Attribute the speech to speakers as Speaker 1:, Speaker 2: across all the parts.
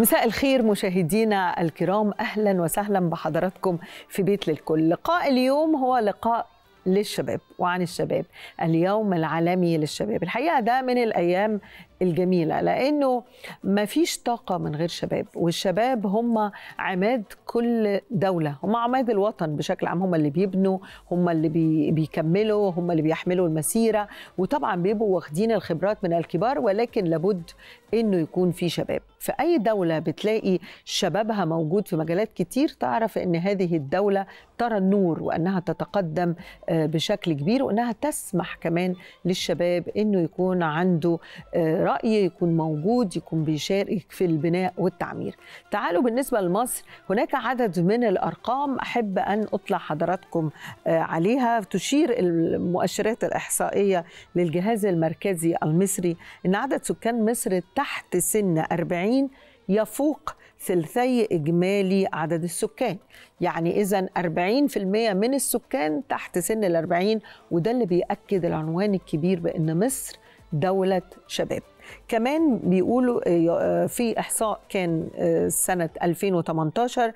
Speaker 1: مساء الخير مشاهدينا الكرام اهلا وسهلا بحضراتكم في بيت للكل لقاء اليوم هو لقاء للشباب وعن الشباب اليوم العالمي للشباب الحقيقه ده من الايام الجميله لانه ما فيش طاقه من غير شباب والشباب هم عماد كل دوله هم عماد الوطن بشكل عام هم اللي بيبنوا هم اللي بي بيكملوا هم اللي بيحملوا المسيره وطبعا بيبقوا واخدين الخبرات من الكبار ولكن لابد انه يكون في شباب في اي دوله بتلاقي شبابها موجود في مجالات كتير تعرف ان هذه الدوله ترى النور وانها تتقدم آه، بشكل كبير وانها تسمح كمان للشباب انه يكون عنده آه، راي يكون موجود يكون بيشارك في البناء والتعمير. تعالوا بالنسبه لمصر هناك عدد من الارقام احب ان اطلع حضراتكم آه، عليها تشير المؤشرات الاحصائيه للجهاز المركزي المصري ان عدد سكان مصر تحت سن 40 يفوق ثلثي إجمالي عدد السكان يعني إذا 40% من السكان تحت سن ال 40 وده اللي بيأكد العنوان الكبير بأن مصر دولة شباب كمان بيقولوا آه، آه، في إحصاء كان آه، سنة 2018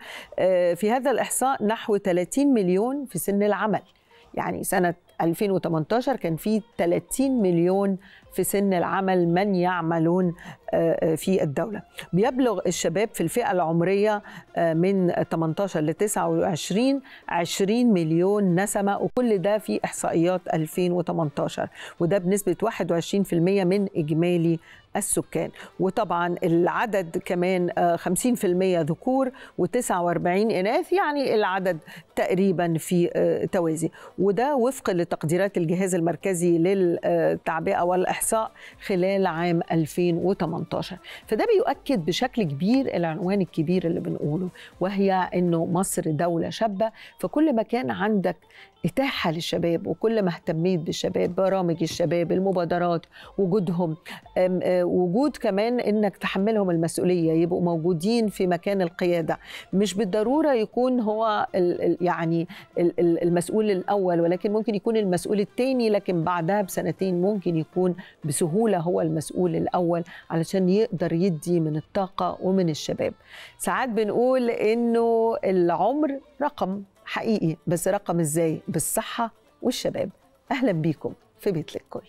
Speaker 1: في هذا الإحصاء نحو 30 مليون في سن العمل يعني سنة 2018 كان في 30 مليون في سن العمل من يعملون آه، آه، في الدولة بيبلغ الشباب في الفئة العمرية آه، من 18 ل 29 20 مليون نسمة وكل ده في إحصائيات 2018 وده بنسبة 21% من إجمالي السكان وطبعا العدد كمان 50% ذكور و49 إناث يعني العدد تقريبا في توازي وده وفق لتقديرات الجهاز المركزي للتعبئة والإحصاء إحصاء خلال عام 2018 فده بيؤكد بشكل كبير العنوان الكبير اللي بنقوله وهي أنه مصر دولة شابة فكل ما كان عندك إتاحة للشباب وكل ما اهتميت بالشباب برامج الشباب المبادرات وجودهم آه، وجود كمان إنك تحملهم المسؤولية يبقوا موجودين في مكان القيادة مش بالضرورة يكون هو يعني المسؤول الأول ولكن ممكن يكون المسؤول الثاني لكن بعدها بسنتين ممكن يكون بسهوله هو المسؤول الاول علشان يقدر يدي من الطاقه ومن الشباب ساعات بنقول انه العمر رقم حقيقي بس رقم ازاي بالصحه والشباب اهلا بيكم في بيت للكل